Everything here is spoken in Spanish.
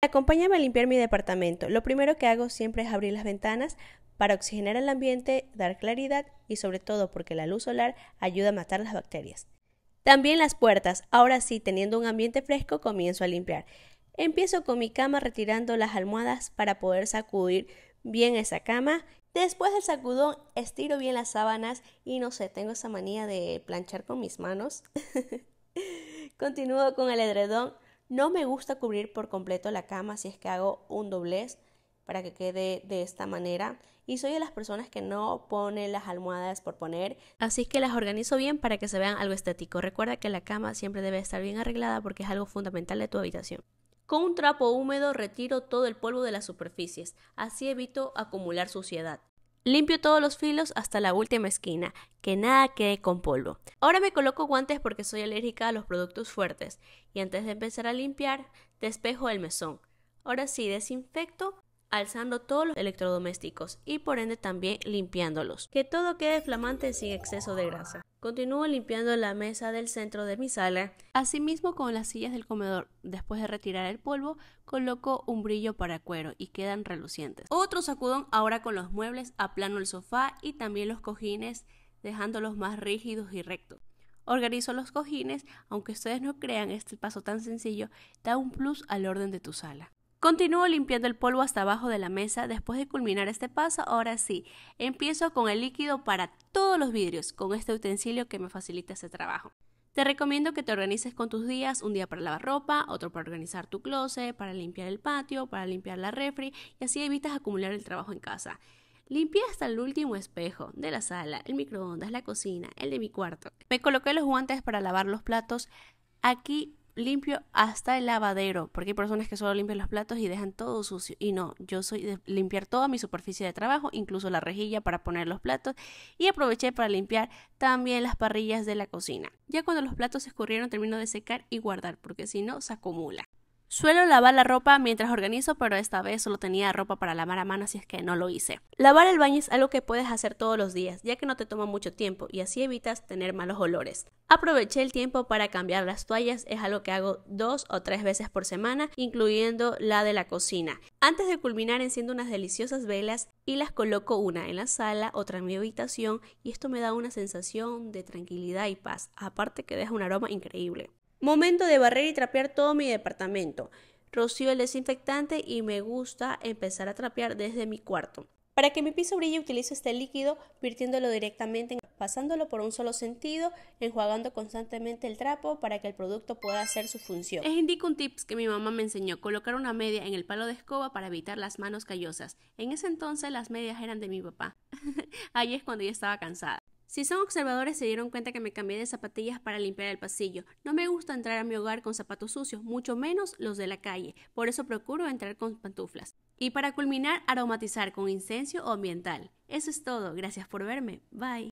Acompáñame a limpiar mi departamento. Lo primero que hago siempre es abrir las ventanas para oxigenar el ambiente, dar claridad y sobre todo porque la luz solar ayuda a matar las bacterias. También las puertas. Ahora sí, teniendo un ambiente fresco, comienzo a limpiar. Empiezo con mi cama retirando las almohadas para poder sacudir bien esa cama. Después del sacudón, estiro bien las sábanas y no sé, tengo esa manía de planchar con mis manos. Continúo con el edredón no me gusta cubrir por completo la cama si es que hago un doblez para que quede de esta manera. Y soy de las personas que no pone las almohadas por poner. Así que las organizo bien para que se vean algo estético. Recuerda que la cama siempre debe estar bien arreglada porque es algo fundamental de tu habitación. Con un trapo húmedo retiro todo el polvo de las superficies. Así evito acumular suciedad. Limpio todos los filos hasta la última esquina, que nada quede con polvo. Ahora me coloco guantes porque soy alérgica a los productos fuertes y antes de empezar a limpiar, despejo el mesón. Ahora sí, desinfecto alzando todos los electrodomésticos y por ende también limpiándolos. Que todo quede flamante sin exceso de grasa. Continúo limpiando la mesa del centro de mi sala. Asimismo con las sillas del comedor, después de retirar el polvo, coloco un brillo para cuero y quedan relucientes. Otro sacudón ahora con los muebles, aplano el sofá y también los cojines, dejándolos más rígidos y rectos. Organizo los cojines, aunque ustedes no crean, este paso tan sencillo da un plus al orden de tu sala. Continúo limpiando el polvo hasta abajo de la mesa. Después de culminar este paso, ahora sí, empiezo con el líquido para todos los vidrios, con este utensilio que me facilita este trabajo. Te recomiendo que te organices con tus días, un día para lavar ropa, otro para organizar tu closet, para limpiar el patio, para limpiar la refri y así evitas acumular el trabajo en casa. Limpié hasta el último espejo de la sala, el microondas, la cocina, el de mi cuarto. Me coloqué los guantes para lavar los platos. Aquí limpio hasta el lavadero, porque hay personas que solo limpian los platos y dejan todo sucio. Y no, yo soy de limpiar toda mi superficie de trabajo, incluso la rejilla para poner los platos, y aproveché para limpiar también las parrillas de la cocina. Ya cuando los platos se escurrieron, termino de secar y guardar, porque si no, se acumula. Suelo lavar la ropa mientras organizo, pero esta vez solo tenía ropa para lavar a mano, así es que no lo hice. Lavar el baño es algo que puedes hacer todos los días, ya que no te toma mucho tiempo y así evitas tener malos olores. Aproveché el tiempo para cambiar las toallas, es algo que hago dos o tres veces por semana, incluyendo la de la cocina. Antes de culminar enciendo unas deliciosas velas y las coloco una en la sala, otra en mi habitación y esto me da una sensación de tranquilidad y paz, aparte que deja un aroma increíble. Momento de barrer y trapear todo mi departamento. Rocío el desinfectante y me gusta empezar a trapear desde mi cuarto. Para que mi piso brille utilizo este líquido virtiéndolo directamente, pasándolo por un solo sentido, enjuagando constantemente el trapo para que el producto pueda hacer su función. Les indico un tips que mi mamá me enseñó, colocar una media en el palo de escoba para evitar las manos callosas. En ese entonces las medias eran de mi papá. Ahí es cuando yo estaba cansada. Si son observadores se dieron cuenta que me cambié de zapatillas para limpiar el pasillo. No me gusta entrar a mi hogar con zapatos sucios, mucho menos los de la calle, por eso procuro entrar con pantuflas. Y para culminar, aromatizar con incenso o ambiental. Eso es todo, gracias por verme, bye.